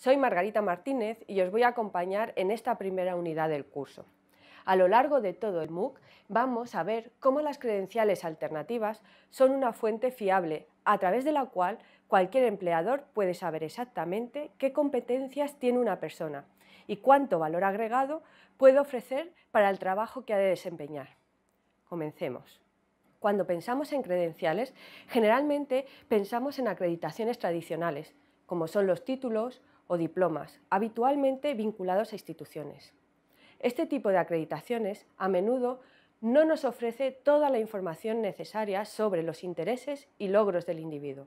Soy Margarita Martínez y os voy a acompañar en esta primera unidad del curso. A lo largo de todo el MOOC vamos a ver cómo las credenciales alternativas son una fuente fiable a través de la cual cualquier empleador puede saber exactamente qué competencias tiene una persona y cuánto valor agregado puede ofrecer para el trabajo que ha de desempeñar. Comencemos. Cuando pensamos en credenciales, generalmente pensamos en acreditaciones tradicionales, como son los títulos, o diplomas, habitualmente vinculados a instituciones. Este tipo de acreditaciones a menudo no nos ofrece toda la información necesaria sobre los intereses y logros del individuo.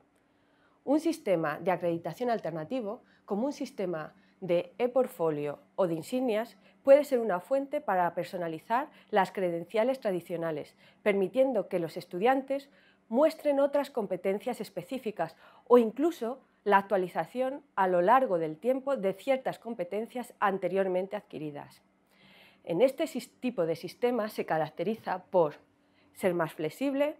Un sistema de acreditación alternativo, como un sistema de e-portfolio o de insignias, puede ser una fuente para personalizar las credenciales tradicionales, permitiendo que los estudiantes muestren otras competencias específicas o incluso la actualización a lo largo del tiempo de ciertas competencias anteriormente adquiridas. En este tipo de sistemas se caracteriza por ser más flexible,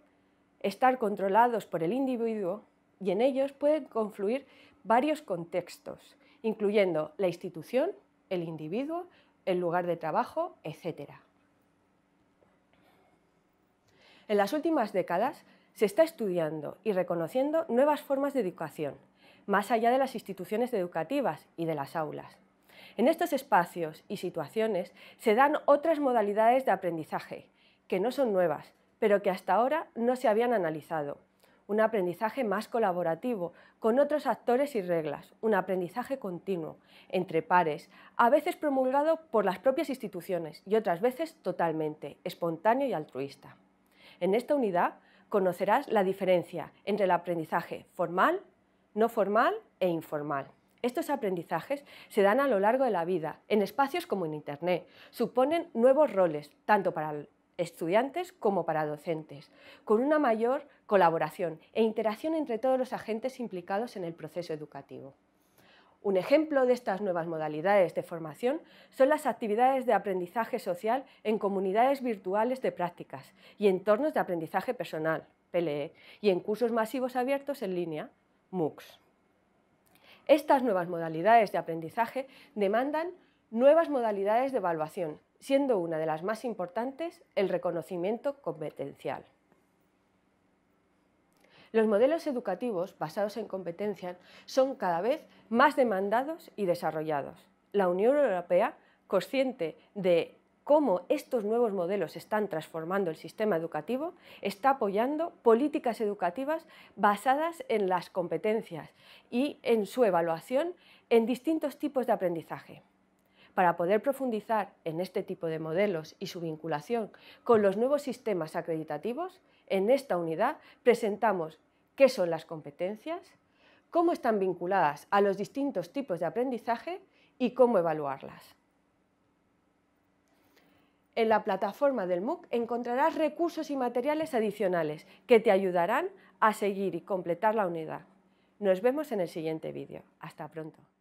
estar controlados por el individuo y en ellos pueden confluir varios contextos, incluyendo la institución, el individuo, el lugar de trabajo, etc. En las últimas décadas se está estudiando y reconociendo nuevas formas de educación, más allá de las instituciones educativas y de las aulas. En estos espacios y situaciones se dan otras modalidades de aprendizaje, que no son nuevas, pero que hasta ahora no se habían analizado. Un aprendizaje más colaborativo, con otros actores y reglas, un aprendizaje continuo, entre pares, a veces promulgado por las propias instituciones y otras veces totalmente, espontáneo y altruista. En esta unidad conocerás la diferencia entre el aprendizaje formal no formal e informal. Estos aprendizajes se dan a lo largo de la vida, en espacios como en Internet. Suponen nuevos roles, tanto para estudiantes como para docentes, con una mayor colaboración e interacción entre todos los agentes implicados en el proceso educativo. Un ejemplo de estas nuevas modalidades de formación son las actividades de aprendizaje social en comunidades virtuales de prácticas y entornos de aprendizaje personal, PLE, y en cursos masivos abiertos en línea, MOOCs. Estas nuevas modalidades de aprendizaje demandan nuevas modalidades de evaluación, siendo una de las más importantes el reconocimiento competencial. Los modelos educativos basados en competencias son cada vez más demandados y desarrollados. La Unión Europea, consciente de cómo estos nuevos modelos están transformando el sistema educativo, está apoyando políticas educativas basadas en las competencias y en su evaluación en distintos tipos de aprendizaje. Para poder profundizar en este tipo de modelos y su vinculación con los nuevos sistemas acreditativos, en esta unidad presentamos qué son las competencias, cómo están vinculadas a los distintos tipos de aprendizaje y cómo evaluarlas en la plataforma del MOOC encontrarás recursos y materiales adicionales que te ayudarán a seguir y completar la unidad. Nos vemos en el siguiente vídeo. Hasta pronto.